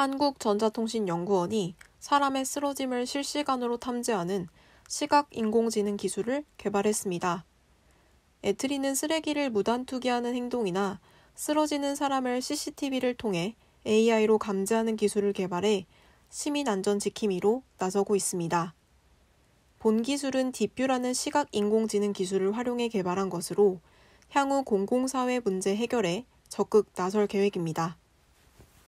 한국전자통신연구원이 사람의 쓰러짐을 실시간으로 탐지하는 시각 인공지능 기술을 개발했습니다. 애트리는 쓰레기를 무단 투기하는 행동이나 쓰러지는 사람을 CCTV를 통해 AI로 감지하는 기술을 개발해 시민 안전 지킴이로 나서고 있습니다. 본 기술은 디퓨라는 시각 인공지능 기술을 활용해 개발한 것으로 향후 공공사회 문제 해결에 적극 나설 계획입니다.